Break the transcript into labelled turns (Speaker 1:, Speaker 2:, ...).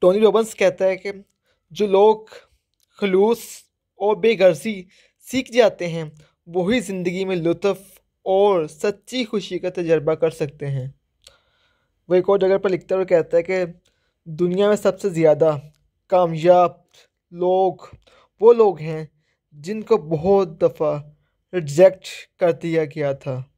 Speaker 1: Tony रोबंस कहता है कि जो लोग खलूस और बेगर्जी सीख जाते हैं वही ज़िंदगी में लुत्फ़ और सच्ची खुशी का तजर्बा कर सकते हैं वो एक और जगह पर लिखता है और कहता है कि दुनिया में सबसे ज़्यादा कामयाब लोग वो लोग हैं जिनको बहुत दफ़ा रिजेक्ट कर दिया गया था